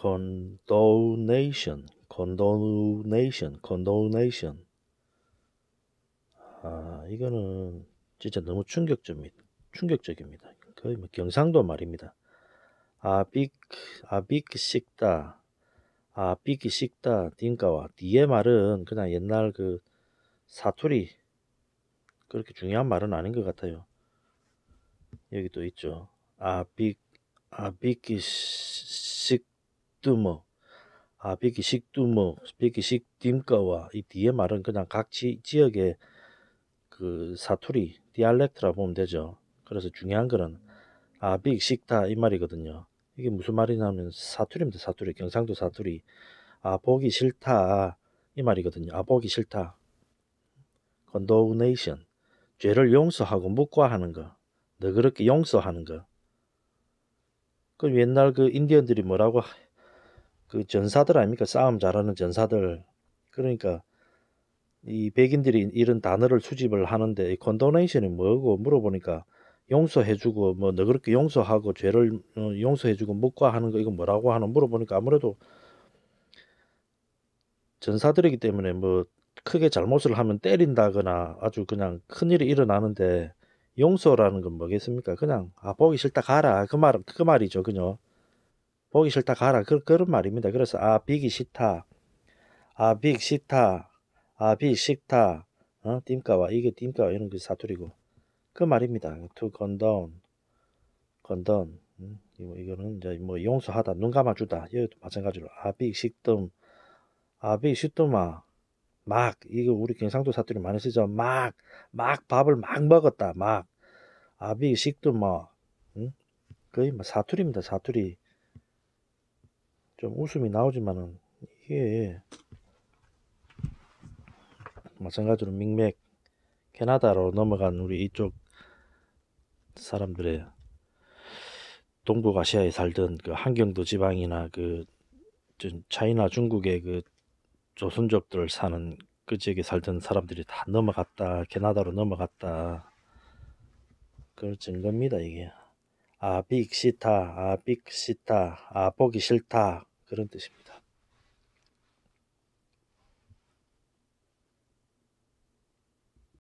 condonation, condonation, condonation. 아, 이거는 진짜 너무 충격적입니다. 충격적입니다. 거의 뭐 경상도 말입니다. 아빅, 아빅 식다, 아빅 식다, 딘가와. 뒤에 말은 그냥 옛날 그 사투리, 그렇게 중요한 말은 아닌 것 같아요. 여기 또 있죠. 아빅, 아빅 뚜머 뭐, 아 비키식 뚜머 뭐, 비키식 딤거와 이 뒤에 말은 그냥 각지 지역의 그 사투리 디알렉트라 보면 되죠. 그래서 중요한 거는 아빅 식다 이 말이거든요. 이게 무슨 말이냐면 사투리입니다. 사투리 경상도 사투리 아 보기 싫다 이 말이거든요. 아 보기 싫다. condonation 죄를 용서하고 묵과하는 거너그렇게 용서하는 거. 그 옛날 그 인디언들이 뭐라고 그 전사들 아닙니까? 싸움 잘하는 전사들. 그러니까 이 백인들이 이런 단어를 수집을 하는데 이 컨도네이션이 뭐고 물어보니까 용서해주고 뭐 너그럽게 용서하고 죄를 어, 용서해주고 묵과하는 거 이거 뭐라고 하는 물어보니까 아무래도 전사들이기 때문에 뭐 크게 잘못을 하면 때린다거나 아주 그냥 큰일이 일어나는데 용서라는 건 뭐겠습니까? 그냥 아 보기 싫다 가라 그 말그 그 말이죠 그냥 보기 싫다 가라 그, 그런 말입니다. 그래서 아 비기 싫다 아빅 싫다 아빅 싫다 어? 띵까와 이게 띵까와 이런 게 그 사투리고 그 말입니다. to c o n d o n 이거, 이거는 이제 뭐 용서하다 눈 감아주다 여것도 마찬가지로 아빅 식뜸 아빅 식뜸아 막 이거 우리 경상도 사투리 많이 쓰죠 막막 막 밥을 막 먹었다 막 아빅 식뜸아 응? 음? 거의 뭐 사투리입니다 사투리 좀 웃음이 나오지만은 이게 마찬가지로 믹맥 캐나다로 넘어간 우리 이쪽 사람들의 동북아시아에 살던 그 한경도 지방이나 그 차이나 중국의 그 조선족들 사는 그 지역에 살던 사람들이 다 넘어갔다 캐나다로 넘어갔다 그걸 증거입니다 이게 아 빅시타 아 빅시타 아 보기 싫다 그런 뜻입니다.